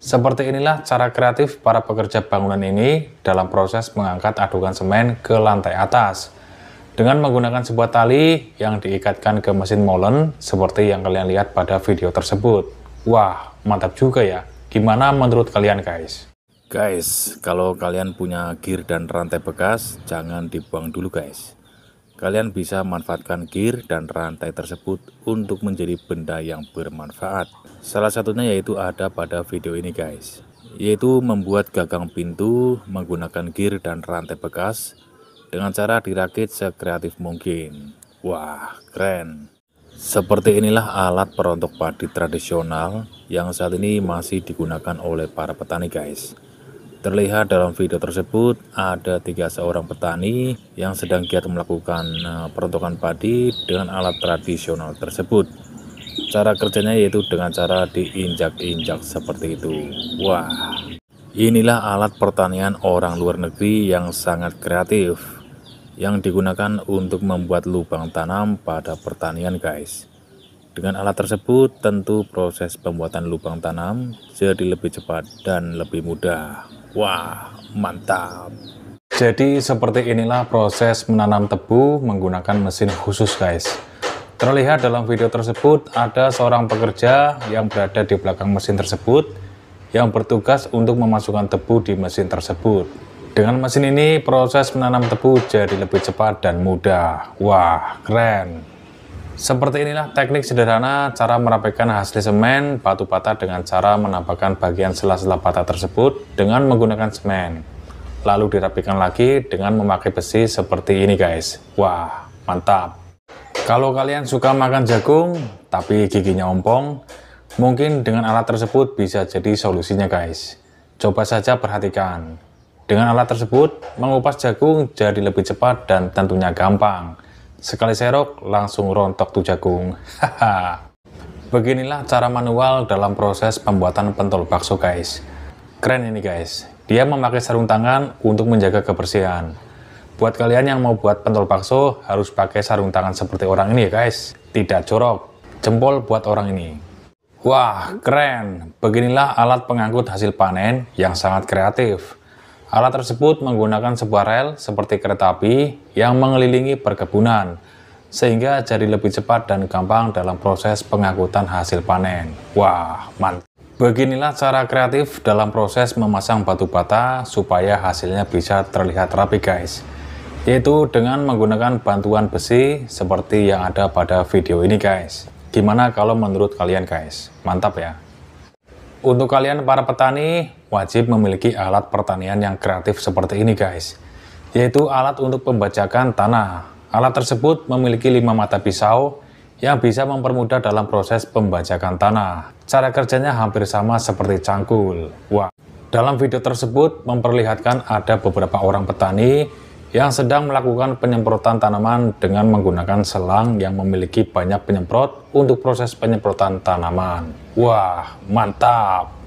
Seperti inilah cara kreatif para pekerja bangunan ini dalam proses mengangkat adukan semen ke lantai atas. Dengan menggunakan sebuah tali yang diikatkan ke mesin molen seperti yang kalian lihat pada video tersebut. Wah, mantap juga ya. Gimana menurut kalian guys? Guys, kalau kalian punya gear dan rantai bekas, jangan dibuang dulu guys. Kalian bisa manfaatkan gear dan rantai tersebut untuk menjadi benda yang bermanfaat. Salah satunya yaitu ada pada video ini guys, yaitu membuat gagang pintu menggunakan gear dan rantai bekas dengan cara dirakit sekreatif mungkin. Wah, keren. Seperti inilah alat perontok padi tradisional yang saat ini masih digunakan oleh para petani guys. Terlihat dalam video tersebut ada tiga seorang petani yang sedang giat melakukan eh, peruntukan padi dengan alat tradisional tersebut. Cara kerjanya yaitu dengan cara diinjak-injak seperti itu. Wah, inilah alat pertanian orang luar negeri yang sangat kreatif yang digunakan untuk membuat lubang tanam pada pertanian guys. Dengan alat tersebut tentu proses pembuatan lubang tanam jadi lebih cepat dan lebih mudah. Wah, mantap. Jadi seperti inilah proses menanam tebu menggunakan mesin khusus guys. Terlihat dalam video tersebut ada seorang pekerja yang berada di belakang mesin tersebut yang bertugas untuk memasukkan tebu di mesin tersebut. Dengan mesin ini proses menanam tebu jadi lebih cepat dan mudah. Wah, keren. Seperti inilah teknik sederhana cara merapikan hasil semen batu bata dengan cara menambahkan bagian sela-sela bata tersebut dengan menggunakan semen. Lalu dirapikan lagi dengan memakai besi seperti ini guys. Wah, mantap. Kalau kalian suka makan jagung tapi giginya ompong, mungkin dengan alat tersebut bisa jadi solusinya guys. Coba saja perhatikan. Dengan alat tersebut, mengupas jagung jadi lebih cepat dan tentunya gampang. Sekali serok, langsung rontok tuh jagung. Beginilah cara manual dalam proses pembuatan pentol bakso guys. Keren ini guys. Dia memakai sarung tangan untuk menjaga kebersihan. Buat kalian yang mau buat pentol bakso, harus pakai sarung tangan seperti orang ini ya guys. Tidak jorok. Jempol buat orang ini. Wah, keren. Beginilah alat pengangkut hasil panen yang sangat kreatif. Alat tersebut menggunakan sebuah rel seperti kereta api yang mengelilingi perkebunan, sehingga jadi lebih cepat dan gampang dalam proses pengangkutan hasil panen. Wah, mantap! Beginilah cara kreatif dalam proses memasang batu bata supaya hasilnya bisa terlihat rapi guys yaitu dengan menggunakan bantuan besi seperti yang ada pada video ini guys gimana kalau menurut kalian guys mantap ya untuk kalian para petani, wajib memiliki alat pertanian yang kreatif seperti ini guys, yaitu alat untuk pembajakan tanah. Alat tersebut memiliki lima mata pisau yang bisa mempermudah dalam proses pembajakan tanah. Cara kerjanya hampir sama seperti cangkul. Wah. Dalam video tersebut memperlihatkan ada beberapa orang petani yang sedang melakukan penyemprotan tanaman dengan menggunakan selang yang memiliki banyak penyemprot untuk proses penyemprotan tanaman. Wah, mantap!